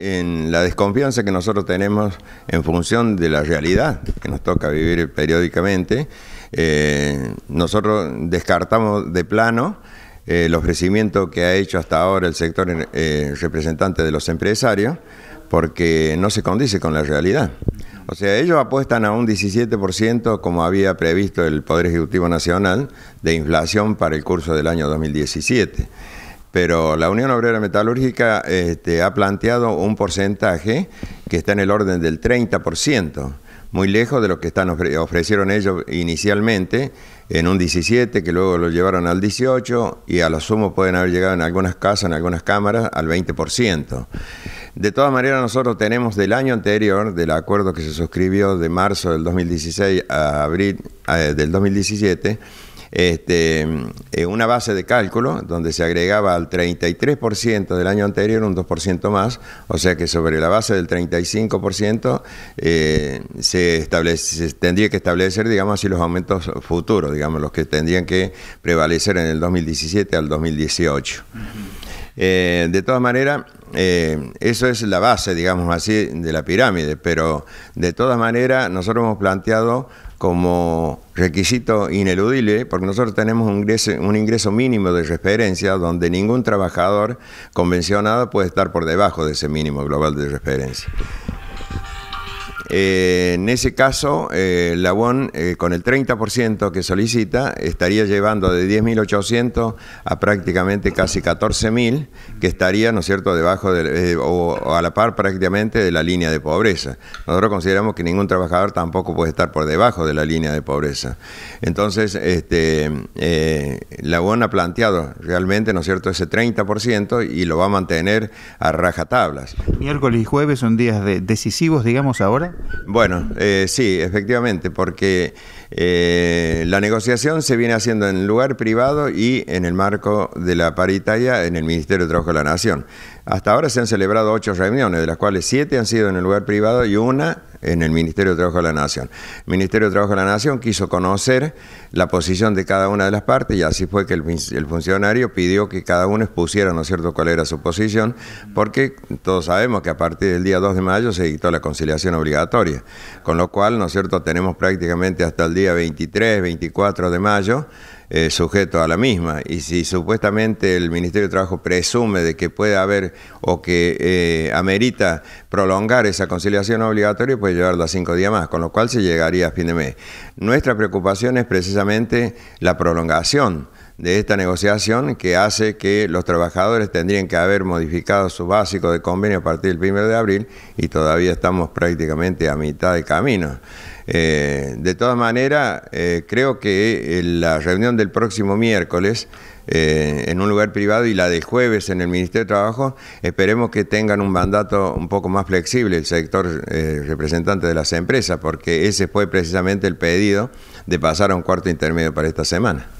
en la desconfianza que nosotros tenemos en función de la realidad que nos toca vivir periódicamente, eh, nosotros descartamos de plano eh, el ofrecimiento que ha hecho hasta ahora el sector eh, representante de los empresarios, porque no se condice con la realidad. O sea, ellos apuestan a un 17%, como había previsto el Poder Ejecutivo Nacional, de inflación para el curso del año 2017 pero la Unión Obrera Metalúrgica este, ha planteado un porcentaje que está en el orden del 30%, muy lejos de lo que están ofrecieron ellos inicialmente, en un 17, que luego lo llevaron al 18, y a lo sumo pueden haber llegado en algunas casas, en algunas cámaras, al 20%. De todas maneras, nosotros tenemos del año anterior, del acuerdo que se suscribió de marzo del 2016 a abril eh, del 2017, este, eh, una base de cálculo donde se agregaba al 33% del año anterior un 2% más, o sea que sobre la base del 35% eh, se, establece, tendría que establecer, digamos así, los aumentos futuros, digamos, los que tendrían que prevalecer en el 2017 al 2018. Eh, de todas maneras, eso es la base, digamos así, de la pirámide, pero de todas maneras nosotros hemos planteado como requisito ineludible, porque nosotros tenemos un ingreso, mínimo de referencia donde ningún trabajador convencionado puede estar por debajo de ese mínimo global de referencia. Eh, en ese caso, eh, la UON, eh, con el 30% que solicita, estaría llevando de 10.800 a prácticamente casi 14.000, que estaría, ¿no es cierto?, debajo o, a la par prácticamente de la línea de pobreza. Nosotros consideramos que ningún trabajador tampoco puede estar por debajo de la línea de pobreza. Entonces, este, la UON ha planteado realmente, ¿no es cierto?, ese 30% y lo va a mantener a rajatablas. Miércoles y jueves son días decisivos, digamos, ahora. Bueno, eh, sí, efectivamente, porque eh, la negociación se viene haciendo en lugar privado y en el marco de la paritaria en el Ministerio de Trabajo de la Nación. Hasta ahora se han celebrado ocho reuniones, de las cuales siete han sido en el lugar privado y una en el Ministerio de Trabajo de la Nación. El Ministerio de Trabajo de la Nación quiso conocer la posición de cada una de las partes y así fue que el, funcionario pidió que cada uno expusiera, ¿no es cierto?, cuál era su posición, porque todos sabemos que a partir del día 2 de mayo se dictó la conciliación obligatoria, con lo cual, ¿no es cierto?, tenemos prácticamente hasta el día día 23, 24 de mayo, eh, sujeto a la misma. Y si supuestamente el Ministerio de Trabajo presume de que puede haber o que eh, amerita prolongar esa conciliación obligatoria, puede llevarla cinco días más, con lo cual se llegaría a fin de mes. Nuestra preocupación es precisamente la prolongación de esta negociación que hace que los trabajadores tendrían que haber modificado su básico de convenio a partir del 1 de abril y todavía estamos prácticamente a mitad de camino. Eh, de todas maneras, eh, creo que eh, la reunión del próximo miércoles en un lugar privado y la de jueves en el Ministerio de Trabajo, esperemos que tengan un mandato un poco más flexible el sector representante de las empresas, porque ese fue precisamente el pedido de pasar a un cuarto intermedio para esta semana.